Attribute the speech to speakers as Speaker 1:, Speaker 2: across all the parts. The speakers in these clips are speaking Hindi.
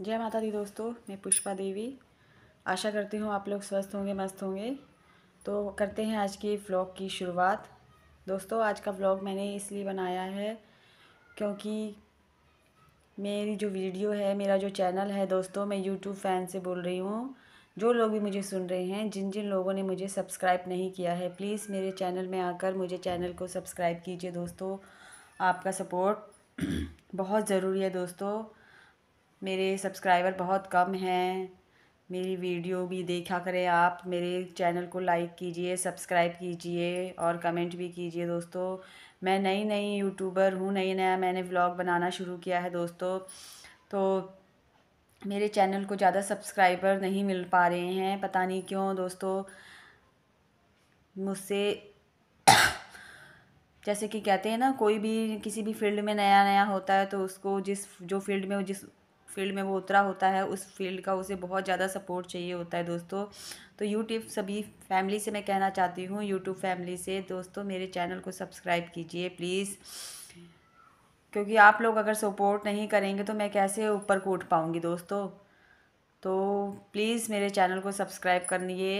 Speaker 1: जय माता दी दोस्तों मैं पुष्पा देवी आशा करती हूँ आप लोग स्वस्थ होंगे मस्त होंगे तो करते हैं आज के व्लॉग की शुरुआत दोस्तों आज का व्लॉग मैंने इसलिए बनाया है क्योंकि मेरी जो वीडियो है मेरा जो चैनल है दोस्तों मैं यूट्यूब फ़ैन से बोल रही हूँ जो लोग भी मुझे सुन रहे हैं जिन जिन लोगों ने मुझे सब्सक्राइब नहीं किया है प्लीज़ मेरे चैनल में आकर मुझे चैनल को सब्सक्राइब कीजिए दोस्तों आपका सपोर्ट बहुत ज़रूरी है दोस्तों मेरे सब्सक्राइबर बहुत कम हैं मेरी वीडियो भी देखा करें आप मेरे चैनल को लाइक कीजिए सब्सक्राइब कीजिए और कमेंट भी कीजिए दोस्तों मैं नई नई यूट्यूबर हूँ नई नया मैंने व्लॉग बनाना शुरू किया है दोस्तों तो मेरे चैनल को ज़्यादा सब्सक्राइबर नहीं मिल पा रहे हैं पता नहीं क्यों दोस्तों मुझसे जैसे कि कहते हैं ना कोई भी किसी भी फील्ड में नया नया होता है तो उसको जिस जो फील्ड में वो जिस फील्ड में वो उतरा होता है उस फील्ड का उसे बहुत ज़्यादा सपोर्ट चाहिए होता है दोस्तों तो यूट्यूब सभी फैमिली से मैं कहना चाहती हूँ यूट्यूब फैमिली से दोस्तों मेरे चैनल को सब्सक्राइब कीजिए प्लीज़ क्योंकि आप लोग अगर सपोर्ट नहीं करेंगे तो मैं कैसे ऊपर को उठ पाऊँगी दोस्तों तो प्लीज़ मेरे चैनल को सब्सक्राइब करिए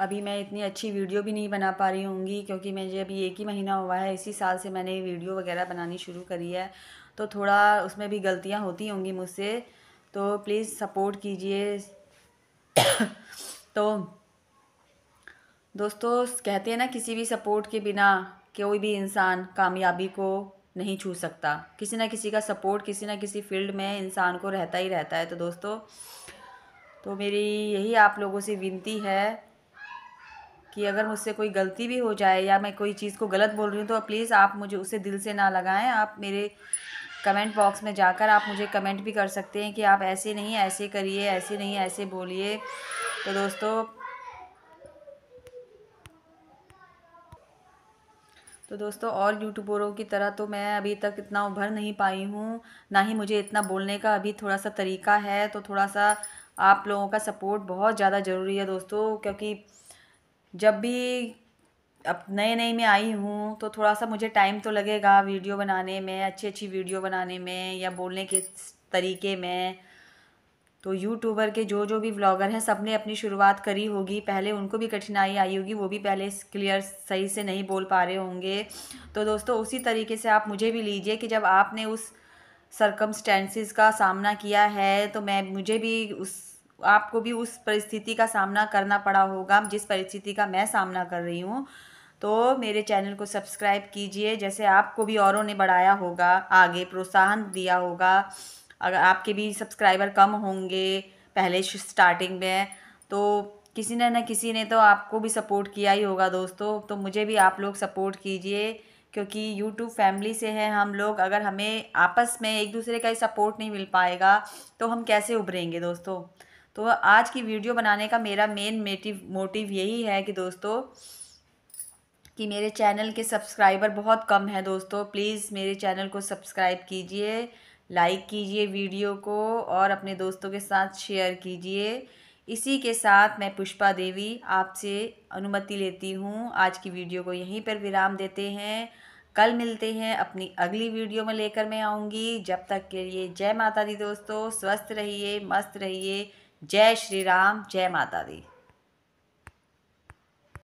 Speaker 1: अभी मैं इतनी अच्छी वीडियो भी नहीं बना पा रही होंगी क्योंकि मुझे अभी एक ही महीना हुआ है इसी साल से मैंने वीडियो वगैरह बनानी शुरू करी है तो थोड़ा उसमें भी गलतियाँ होती होंगी मुझसे तो प्लीज़ सपोर्ट कीजिए तो दोस्तों कहते हैं ना किसी भी सपोर्ट के बिना कोई भी इंसान कामयाबी को नहीं छू सकता किसी ना किसी का सपोर्ट किसी ना किसी फील्ड में इंसान को रहता ही रहता है तो दोस्तों तो मेरी यही आप लोगों से विनती है कि अगर मुझसे कोई गलती भी हो जाए या मैं कोई चीज़ को गलत बोल रही हूँ तो प्लीज़ आप मुझे उसे दिल से ना लगाएं आप मेरे कमेंट बॉक्स में जाकर आप मुझे कमेंट भी कर सकते हैं कि आप ऐसे नहीं ऐसे करिए ऐसे नहीं ऐसे बोलिए तो दोस्तों तो दोस्तों और यूट्यूबरों की तरह तो मैं अभी तक इतना उभर नहीं पाई हूँ ना ही मुझे इतना बोलने का अभी थोड़ा सा तरीका है तो थोड़ा सा आप लोगों का सपोर्ट बहुत ज़्यादा ज़रूरी है दोस्तों क्योंकि जब भी अब नए नए में आई हूँ तो थोड़ा सा मुझे टाइम तो लगेगा वीडियो बनाने में अच्छी अच्छी वीडियो बनाने में या बोलने के तरीके में तो यूट्यूबर के जो जो भी ब्लॉगर हैं सब ने अपनी शुरुआत करी होगी पहले उनको भी कठिनाई आई होगी वो भी पहले क्लियर सही से नहीं बोल पा रहे होंगे तो दोस्तों उसी तरीके से आप मुझे भी लीजिए कि जब आपने उस सरकमस्टेंसेस का सामना किया है तो मैं मुझे भी उस आपको भी उस परिस्थिति का सामना करना पड़ा होगा जिस परिस्थिति का मैं सामना कर रही हूँ तो मेरे चैनल को सब्सक्राइब कीजिए जैसे आपको भी औरों ने बढ़ाया होगा आगे प्रोत्साहन दिया होगा अगर आपके भी सब्सक्राइबर कम होंगे पहले स्टार्टिंग में तो किसी ने ना किसी ने तो आपको भी सपोर्ट किया ही होगा दोस्तों तो मुझे भी आप लोग सपोर्ट कीजिए क्योंकि YouTube फैमिली से हैं हम लोग अगर हमें आपस में एक दूसरे का ही सपोर्ट नहीं मिल पाएगा तो हम कैसे उभरेंगे दोस्तों तो आज की वीडियो बनाने का मेरा मेन मेटिव मोटिव यही है कि दोस्तों कि मेरे चैनल के सब्सक्राइबर बहुत कम हैं दोस्तों प्लीज़ मेरे चैनल को सब्सक्राइब कीजिए लाइक कीजिए वीडियो को और अपने दोस्तों के साथ शेयर कीजिए इसी के साथ मैं पुष्पा देवी आपसे अनुमति लेती हूँ आज की वीडियो को यहीं पर विराम देते हैं कल मिलते हैं अपनी अगली वीडियो में लेकर मैं आऊँगी जब तक के लिए जय माता दी दोस्तों स्वस्थ रहिए मस्त रहिए जय श्री राम जय माता दी